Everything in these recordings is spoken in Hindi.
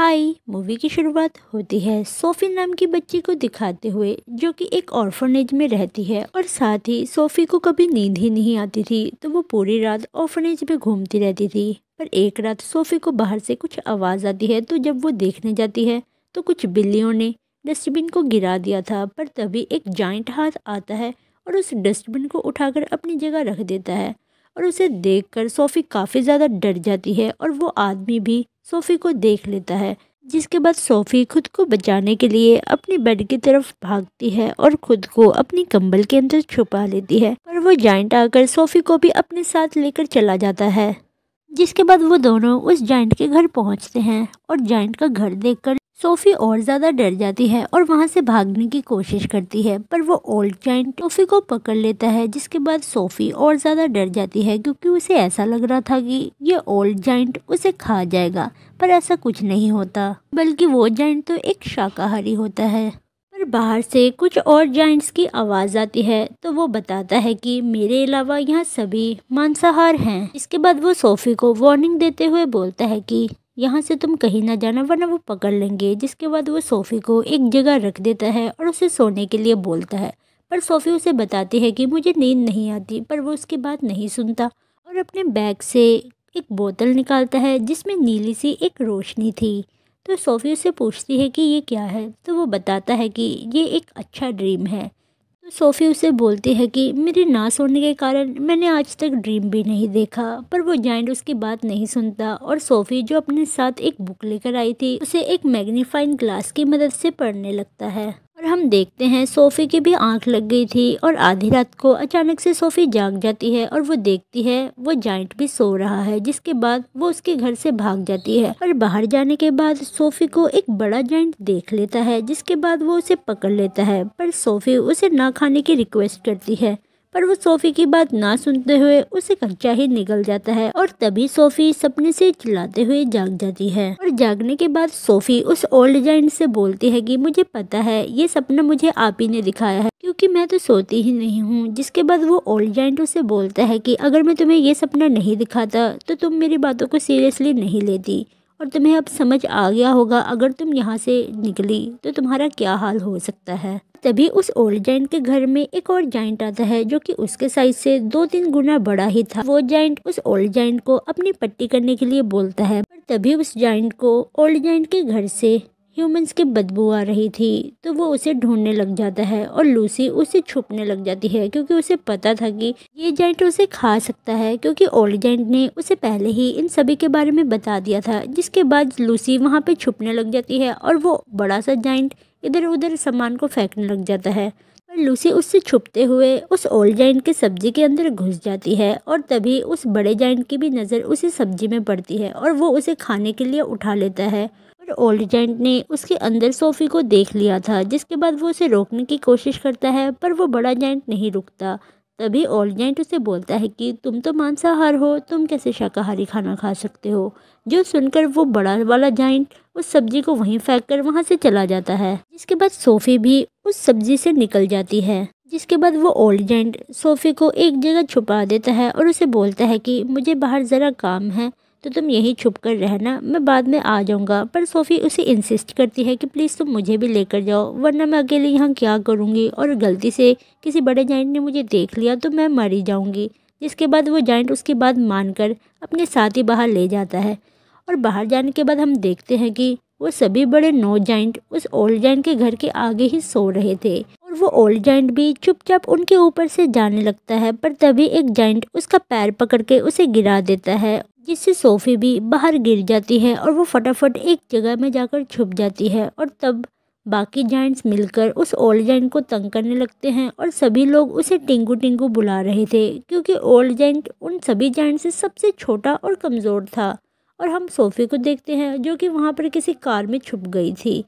हाय मूवी की शुरुआत होती है सोफ़ी नाम की बच्ची को दिखाते हुए जो कि एक ऑर्फनेज में रहती है और साथ ही सोफ़ी को कभी नींद ही नहीं आती थी तो वो पूरी रात ऑर्फनेज में घूमती रहती थी पर एक रात सोफ़ी को बाहर से कुछ आवाज़ आती है तो जब वो देखने जाती है तो कुछ बिल्लियों ने डस्टबिन को गिरा दिया था पर तभी एक जॉइंट हाथ आता है और उस डस्टबिन को उठाकर अपनी जगह रख देता है और उसे देखकर सोफ़ी काफ़ी ज़्यादा डर जाती है और वो आदमी भी सोफ़ी को देख लेता है जिसके बाद सोफ़ी खुद को बचाने के लिए अपने बेड की तरफ भागती है और खुद को अपनी कंबल के अंदर छुपा लेती है पर वो जाइंट आकर सोफ़ी को भी अपने साथ लेकर चला जाता है जिसके बाद वो दोनों उस जाइंट के घर पहुंचते हैं और जाइंट का घर देखकर सोफ़ी और ज़्यादा डर जाती है और वहाँ से भागने की कोशिश करती है पर वो ओल्ड जाइंट सोफ़ी को पकड़ लेता है जिसके बाद सोफ़ी और ज़्यादा डर जाती है क्योंकि उसे ऐसा लग रहा था कि ये ओल्ड जाइंट उसे खा जाएगा पर ऐसा कुछ नहीं होता बल्कि वो जाइंट तो एक शाकाहारी होता है पर बाहर से कुछ और जाइंट्स की आवाज़ आती है तो वो बताता है कि मेरे अलावा यहाँ सभी मांसाहार हैं इसके बाद वो सोफ़ी को वार्निंग देते हुए बोलता है कि यहाँ से तुम कहीं ना जाना वरना वो पकड़ लेंगे जिसके बाद वो सोफ़ी को एक जगह रख देता है और उसे सोने के लिए बोलता है पर सोफ़ी उसे बताती है कि मुझे नींद नहीं आती पर वो उसकी बात नहीं सुनता और अपने बैग से एक बोतल निकालता है जिसमें नीली सी एक रोशनी थी तो सोफ़ी उसे पूछती है कि ये क्या है तो वो बताता है कि ये एक अच्छा ड्रीम है सोफ़ी उसे बोलती है कि मेरे ना सोने के कारण मैंने आज तक ड्रीम भी नहीं देखा पर वो जाइंट उसकी बात नहीं सुनता और सोफ़ी जो अपने साथ एक बुक लेकर आई थी उसे एक मैग्नीफाइंग ग्लास की मदद से पढ़ने लगता है और हम देखते हैं सोफ़ी की भी आंख लग गई थी और आधी रात को अचानक से सोफ़ी जाग जाती है और वो देखती है वो जाइंट भी सो रहा है जिसके बाद वो उसके घर से भाग जाती है और बाहर जाने के बाद सोफ़ी को एक बड़ा जाइंट देख लेता है जिसके बाद वो उसे पकड़ लेता है पर सोफ़ी उसे ना खाने की रिक्वेस्ट करती है पर वो सोफ़ी की बात ना सुनते हुए उसे कच्चा ही निकल जाता है और तभी सोफ़ी सपने से चिल्लाते हुए जाग जाती है और जागने के बाद सोफ़ी उस ओल्ड जाइंट से बोलती है कि मुझे पता है ये सपना मुझे आप ही ने दिखाया है क्योंकि मैं तो सोती ही नहीं हूँ जिसके बाद वो ओल्ड जाइंट उसे बोलता है कि अगर मैं तुम्हें ये सपना नहीं दिखाता तो तुम मेरी बातों को सीरियसली नहीं लेती और तुम्हें अब समझ आ गया होगा अगर तुम यहाँ से निकली तो तुम्हारा क्या हाल हो सकता है तभी उस ओल्ड जाइंट के घर में एक और जाइंट आता है जो कि उसके साइज से दो तीन गुना बड़ा ही था वो जाइंट उस ओल्ड जाइंट को अपनी पट्टी करने के लिए बोलता है पर तभी उस जाइंट को ओल्ड जाइंट के घर से ह्यूमंस की बदबू आ रही थी तो वो उसे ढूंढने लग जाता है और लूसी उसे छुपने लग जाती है क्योंकि उसे पता था कि ये जेंट उसे खा सकता है क्योंकि ओल्ड जेंट ने उसे पहले ही इन सभी के बारे में बता दिया था जिसके बाद लूसी वहाँ पे छुपने लग जाती है और वो बड़ा सा जेंट इधर उधर सामान को फेंकने लग जाता है पर लूसी उससे छुपते हुए उस ओल्ड जाइंट के सब्जी के अंदर घुस जाती है और तभी उस बड़े जाइंट की भी नज़र उसी सब्जी में पड़ती है और वो उसे खाने के लिए उठा लेता है ओल्ड जेंट ने उसके अंदर सोफी को देख लिया था जिसके बाद वो उसे रोकने की कोशिश करता है पर वो बड़ा जेंट नहीं रुकता तभी ओल्ड जेंट उसे बोलता है कि तुम तो मांसाहार हो तुम कैसे शाकाहारी खाना खा सकते हो जो सुनकर वो बड़ा वाला जेंट उस सब्जी को वहीं फेंक कर वहाँ से चला जाता है जिसके बाद सोफी भी उस सब्जी से निकल जाती है जिसके बाद वो ओल्ड जेंट सोफी को एक जगह छुपा देता है और उसे बोलता है कि मुझे बाहर ज़रा काम है तो तुम यहीं छुप कर रहना मैं बाद में आ जाऊँगा पर सोफ़ी उसे इंसिस्ट करती है कि प्लीज़ तुम मुझे भी लेकर जाओ वरना मैं अकेले यहाँ क्या करूँगी और गलती से किसी बड़े जाइंट ने मुझे देख लिया तो मैं मर ही जाऊँगी जिसके बाद वो जाइंट उसकी बात कर अपने साथ ही बाहर ले जाता है और बाहर जाने के बाद हम देखते हैं कि वो सभी बड़े नौ जाइंट उस ओल्ड जाइंट के घर के आगे ही सो रहे थे और वो ओल्ड जाइंट भी चुपचाप उनके ऊपर से जाने लगता है पर तभी एक जाइंट उसका पैर पकड़ के उसे गिरा देता है जिससे सोफ़ी भी बाहर गिर जाती है और वो फटाफट एक जगह में जाकर छुप जाती है और तब बाकी जाइंट्स मिलकर उस ओल्ड जाइंट को तंग करने लगते हैं और सभी लोग उसे टिंगू टिंगू बुला रहे थे क्योंकि ओल्ड जाइंट उन सभी जाइंट से सबसे छोटा और कमज़ोर था और हम सोफ़ी को देखते हैं जो कि वहाँ पर किसी कार में छुप गई थी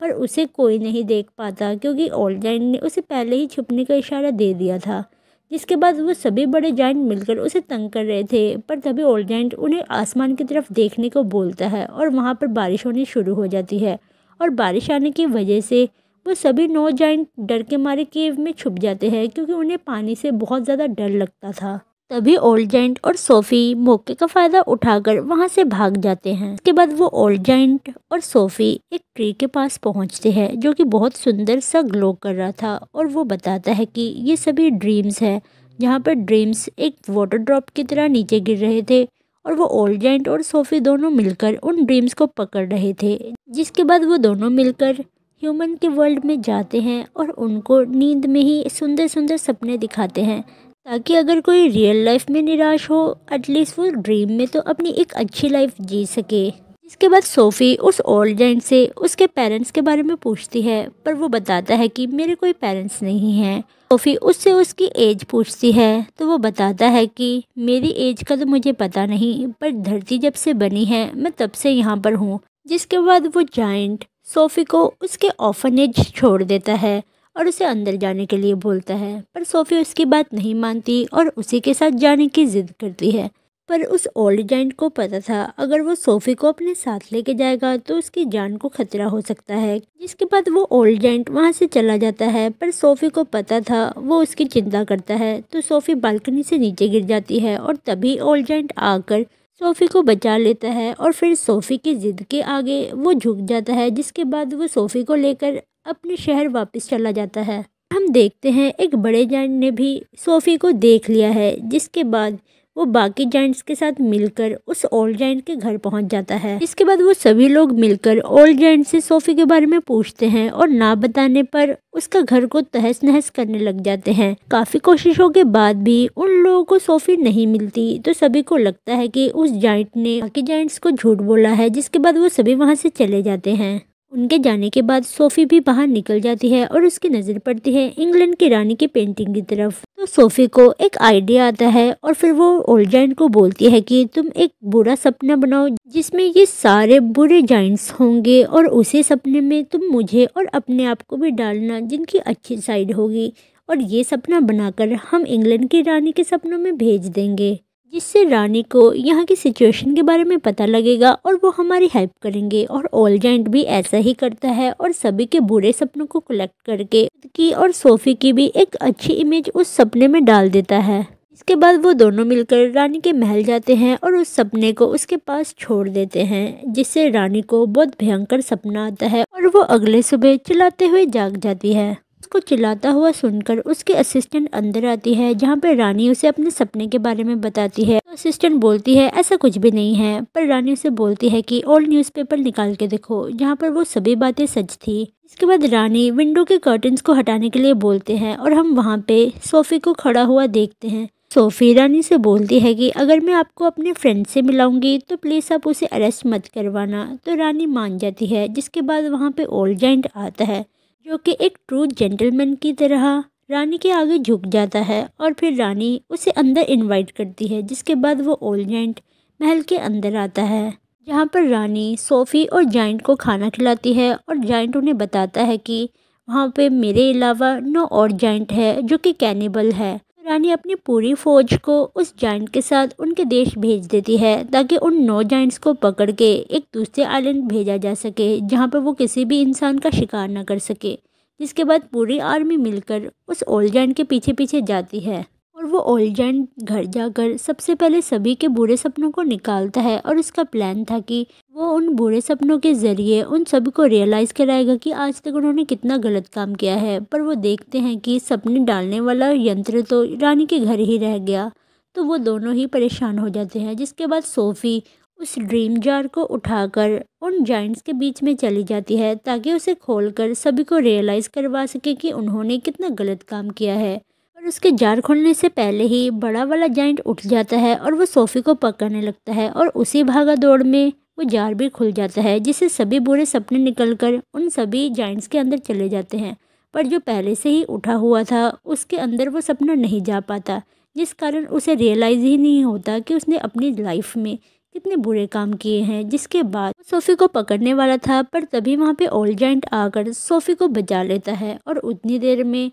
पर उसे कोई नहीं देख पाता क्योंकि ओल्ड जाइंट ने उसे पहले ही छुपने का इशारा दे दिया था जिसके बाद वो सभी बड़े जाइंट मिलकर उसे तंग कर रहे थे पर तभी ओल्ड जाइंट उन्हें आसमान की तरफ देखने को बोलता है और वहाँ पर बारिश होनी शुरू हो जाती है और बारिश आने की वजह से वो सभी नौ जाइंट डर के मारे केव में छुप जाते हैं क्योंकि उन्हें पानी से बहुत ज़्यादा डर लगता था तभी ओल्ड जैंट और सोफी मौके का फ़ायदा उठाकर वहाँ से भाग जाते हैं इसके बाद वो ओल्ड जैंट और सोफी एक ट्री के पास पहुँचते हैं जो कि बहुत सुंदर सा ग्लो कर रहा था और वो बताता है कि ये सभी ड्रीम्स है जहाँ पर ड्रीम्स एक वाटर ड्रॉप की तरह नीचे गिर रहे थे और वो ओल्ड जैंट और सोफी दोनों मिलकर उन ड्रीम्स को पकड़ रहे थे जिसके बाद वो दोनों मिलकर ह्यूमन के वर्ल्ड में जाते हैं और उनको नींद में ही सुंदर सुंदर सपने दिखाते हैं ताकि अगर कोई रियल लाइफ में निराश हो एटलीस्ट वो ड्रीम में तो अपनी एक अच्छी लाइफ जी सके इसके बाद सोफ़ी उस ओल्ड जेंट से उसके पेरेंट्स के बारे में पूछती है पर वो बताता है कि मेरे कोई पेरेंट्स नहीं हैं सोफ़ी उससे उसकी एज पूछती है तो वो बताता है कि मेरी एज का तो मुझे पता नहीं पर धरती जब से बनी है मैं तब से यहाँ पर हूँ जिसके बाद वो जाइंट सोफ़ी को उसके ऑफनेज छोड़ देता है और उसे अंदर जाने के लिए बोलता है पर सोफ़ी उसकी बात नहीं मानती और उसी के साथ जाने की जिद करती है पर उस ओल्ड जाइंट को पता था अगर वो सोफी को अपने साथ लेके जाएगा तो उसकी जान को खतरा हो सकता है जिसके बाद वो ओल्ड जाइंट वहाँ से चला जाता है पर सोफी को पता था वो उसकी चिंता करता है तो सोफी बालकनी से नीचे गिर जाती है और तभी ओल्ड जाइंट आकर सोफ़ी को बचा लेता है और फिर सोफ़ी की ज़िद के आगे वो झुक जाता है जिसके बाद वो सोफ़ी को लेकर अपने शहर वापस चला जाता है हम देखते हैं एक बड़े जान ने भी सोफ़ी को देख लिया है जिसके बाद वो बाकी जाइंट्स के साथ मिलकर उस ओल्ड जाइंट के घर पहुंच जाता है इसके बाद वो सभी लोग मिलकर ओल्ड जाइंट से सोफी के बारे में पूछते हैं और ना बताने पर उसका घर को तहस नहस करने लग जाते हैं काफी कोशिशों के बाद भी उन लोगों को सोफी नहीं मिलती तो सभी को लगता है कि उस जाइंट ने बाकी जाइंट्स को झूठ बोला है जिसके बाद वो सभी वहाँ से चले जाते हैं उनके जाने के बाद सोफ़ी भी बाहर निकल जाती है और उसकी नज़र पड़ती है इंग्लैंड की रानी की पेंटिंग की तरफ तो सोफ़ी को एक आइडिया आता है और फिर वो ओल्ड जाइंट को बोलती है कि तुम एक बुरा सपना बनाओ जिसमें ये सारे बुरे जाइंट्स होंगे और उसी सपने में तुम मुझे और अपने आप को भी डालना जिनकी अच्छी साइड होगी और ये सपना बनाकर हम इंग्लैंड की रानी के सपनों में भेज देंगे जिससे रानी को यहाँ की सिचुएशन के बारे में पता लगेगा और वो हमारी हेल्प करेंगे और ओल जेंट भी ऐसा ही करता है और सभी के बुरे सपनों को कलेक्ट करके खुद की और सोफी की भी एक अच्छी इमेज उस सपने में डाल देता है इसके बाद वो दोनों मिलकर रानी के महल जाते हैं और उस सपने को उसके पास छोड़ देते हैं जिससे रानी को बहुत भयंकर सपना आता है और वो अगले सुबह चलाते हुए जाग जाती है उसको चिल्लाता हुआ सुनकर उसके असिस्टेंट अंदर आती है जहाँ पर रानी उसे अपने सपने के बारे में बताती है तो असिस्टेंट बोलती है ऐसा कुछ भी नहीं है पर रानी उसे बोलती है कि ओल्ड न्यूज़पेपर निकाल के देखो जहाँ पर वो सभी बातें सच थी इसके बाद रानी विंडो के कर्टन्स को हटाने के लिए बोलते हैं और हम वहाँ पे सोफ़ी को खड़ा हुआ देखते हैं सोफ़ी रानी से बोलती है कि अगर मैं आपको अपने फ्रेंड से मिलाऊंगी तो प्लीज़ आप उसे अरेस्ट मत करवाना तो रानी मान जाती है जिसके बाद वहाँ पे ओल्ड जेंट आता है जो कि एक ट्रू जेंटलमैन की तरह रानी के आगे झुक जाता है और फिर रानी उसे अंदर इनवाइट करती है जिसके बाद वो ओल्ड जेंट महल के अंदर आता है जहाँ पर रानी सोफ़ी और जाइंट को खाना खिलाती है और जाइंट उन्हें बताता है कि वहाँ पे मेरे अलावा नौ और जाइंट है जो कि कैनिबल है रानी अपनी पूरी फौज को उस जाइंट के साथ उनके देश भेज देती है ताकि उन नौ जाइंट्स को पकड़ के एक दूसरे आइलैंड भेजा जा सके जहाँ पर वो किसी भी इंसान का शिकार ना कर सके जिसके बाद पूरी आर्मी मिलकर उस ओल्ड जाइंट के पीछे पीछे जाती है और वो ओल्ड जाइंट घर जाकर सबसे पहले सभी के बुरे सपनों को निकालता है और उसका प्लान था कि वो उन बुरे सपनों के ज़रिए उन सभी को रियलाइज़ कराएगा कि आज तक उन्होंने कितना गलत काम किया है पर वो देखते हैं कि सपने डालने वाला यंत्र तो रानी के घर ही रह गया तो वो दोनों ही परेशान हो जाते हैं जिसके बाद सोफ़ी उस ड्रीम जार को उठाकर उन जाइंट्स के बीच में चली जाती है ताकि उसे खोलकर सभी को रियलाइज़ करवा सके कि उन्होंने कितना गलत काम किया है और उसके जार खोलने से पहले ही बड़ा वाला जाइंट उठ जाता है और वो सोफ़ी को पकड़ने लगता है और उसी भागा दौड़ में वो जार भी खुल जाता है जिससे सभी बुरे सपने निकल कर उन सभी जाइंट्स के अंदर चले जाते हैं पर जो पहले से ही उठा हुआ था उसके अंदर वो सपना नहीं जा पाता जिस कारण उसे रियलाइज़ ही नहीं होता कि उसने अपनी लाइफ में कितने बुरे काम किए हैं जिसके बाद सोफ़ी को पकड़ने वाला था पर तभी वहाँ पे ओल्ड जाइंट आकर सोफ़ी को बचा लेता है और उतनी देर में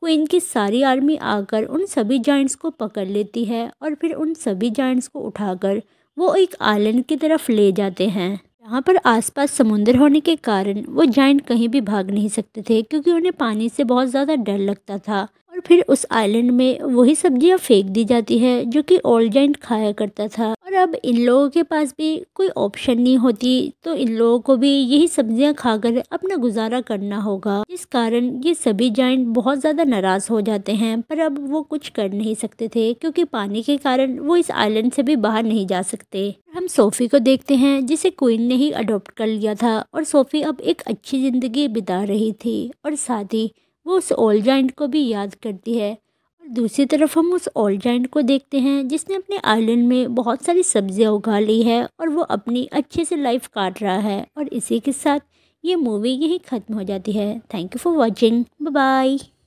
क्वीन की सारी आर्मी आकर उन सभी जाइंट्स को पकड़ लेती है और फिर उन सभी जाइंट्स को उठाकर वो एक आइलैंड की तरफ ले जाते हैं यहाँ पर आसपास समुंदर होने के कारण वो जाइंट कहीं भी भाग नहीं सकते थे क्योंकि उन्हें पानी से बहुत ज़्यादा डर लगता था और फिर उस आइलैंड में वही सब्जियाँ फेंक दी जाती है जो कि ओल्ड जाइंट खाया करता था और अब इन लोगों के पास भी कोई ऑप्शन नहीं होती तो इन लोगों को भी यही सब्जियां खाकर अपना गुजारा करना होगा इस कारण ये सभी जॉइंट बहुत ज़्यादा नाराज़ हो जाते हैं पर अब वो कुछ कर नहीं सकते थे क्योंकि पानी के कारण वो इस आइलैंड से भी बाहर नहीं जा सकते हम सोफ़ी को देखते हैं जिसे क्वीन ने ही अडोप्ट कर लिया था और सोफ़ी अब एक अच्छी ज़िंदगी बिता रही थी और साथ ही वो उस ओल्ड जॉइंट को भी याद करती है दूसरी तरफ हम उस ओल्ड जाइंट को देखते हैं जिसने अपने आइलैंड में बहुत सारी सब्जियां उगा ली है और वो अपनी अच्छे से लाइफ काट रहा है और इसी के साथ ये मूवी यहीं ख़त्म हो जाती है thank you for watching bye